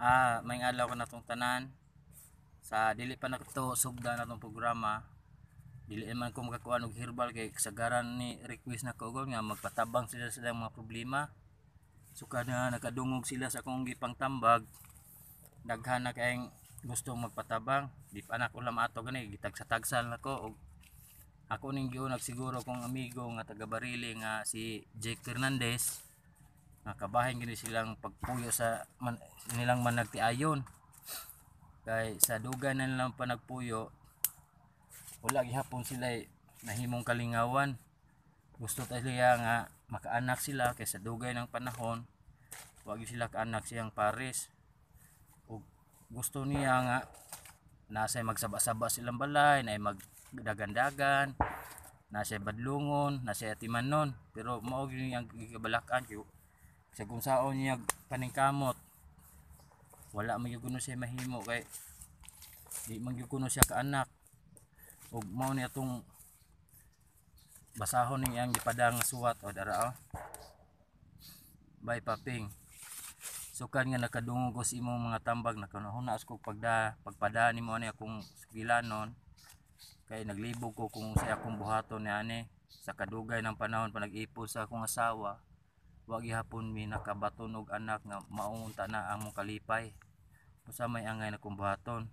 Ah, may alaw ko na tong tanan. Sa dili pa nakito subda na tong programa. Dili man ko makakuha og herbal kay kasagaran ni request na ko nga magpatabang sila sa mga problema. So kada nakadungog sila sa akong gipangtambag, daghan na kay gusto magpatabang. Di pa anak ulam ato gani gitagsa-tagsal nako og ako ning giunag siguro kong amigo nga taga Barili nga si Jake Fernandez nakabahin gini silang pagpuyo sa man, nilang managtiayon kay sa duga na nilang panagpuyo wala gihapon sila nahimong kalingawan gusto tayo nga makaanak sila kay sa dugay ng panahon wag sila kaanak siyang pares o gusto niya nga nasa magsaba-saba silang balay na magdagandagan nasa badlungon nasa timanon pero mao gyud ang gibalakan kay sa kung saon niya paningkamot wala magyuguno siya mahimo kay di magyuguno siya ka anak ug mao ni atong basahon ni ang gipadang suwat o dara oh. by paping sukan nga nakadungog imong mga tambag nakanahon na ko pagda pagpada nimo ani akong gilanon kay naglibog ko kung sa akong buhaton ni ani sa kadugay ng panahon pa nag-ipo sa akong asawa Huwag hapon mi nakabaton og anak nga maunta na ang mong kalipay. Usa may angay na kumbaton.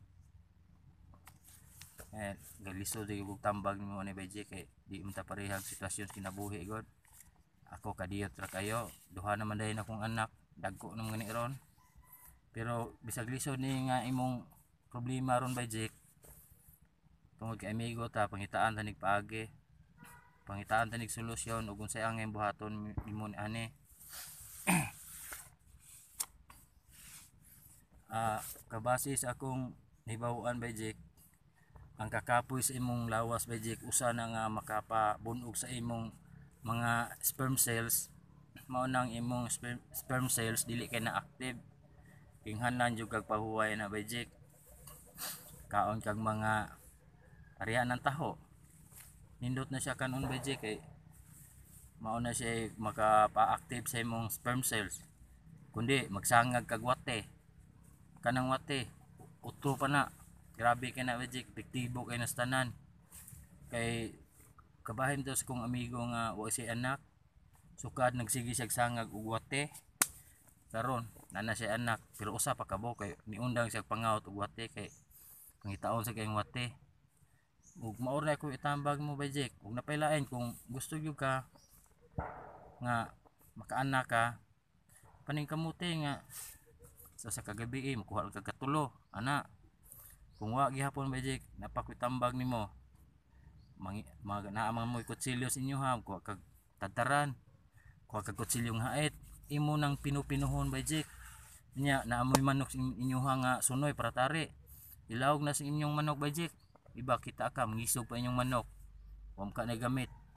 Eh, galisod di kong tambag mo ni Beje kay di mo parehang sitwasyon kinabuhi god. Ako kadiyot ra kayo. Duha naman dahil akong anak. Dagko naman ni ron. Pero bisag lisod ni nga imong problema ron by Jake tungod kay amigo ta pangitaan ta nigpaagi pangitaan ta nig solusyon ug unsay ang buhaton nimo ani uh, kabase sa akong nibawuan by Jake ang kakapoy sa imong lawas by Jake usa na nga makapabunog sa imong mga sperm cells mao nang imong sperm, sperm cells dili kay na active kinghanlan jud kag pahuway na by Jake kaon kag mga ariya ng taho nindot na siya kanon by Jake kay mao na siya eh, makapa-active sa imong sperm cells kundi magsangag kag wate kanang wate uto pa na grabe kay na wejik piktibo kay nas tanan kay kabahin daw sa kong amigo nga wa si anak sukad nagsigi siya sangag og wate karon nana siya anak pero usa pa kabo kay niundang siya pangaot og wate kay pangitaon sa kayong wate ug maor na ko itambag mo bajek ug napailain kung gusto gyud ka nga makaanak ka paning kamuti nga so sa kagabi eh, makuha ka katulo ana kung wa gihapon magic napakwitambag nimo mga mag, naamang mo ikutsilyo sa inyo ha kuha kag tataran kuha kag kutsilyong hait imo nang pinupinuhon magic nya naamoy manok sa inyo ha nga sunoy para tari ilawog na sa inyong manok magic iba kita ka mangisog pa inyong manok huwag ka na gamit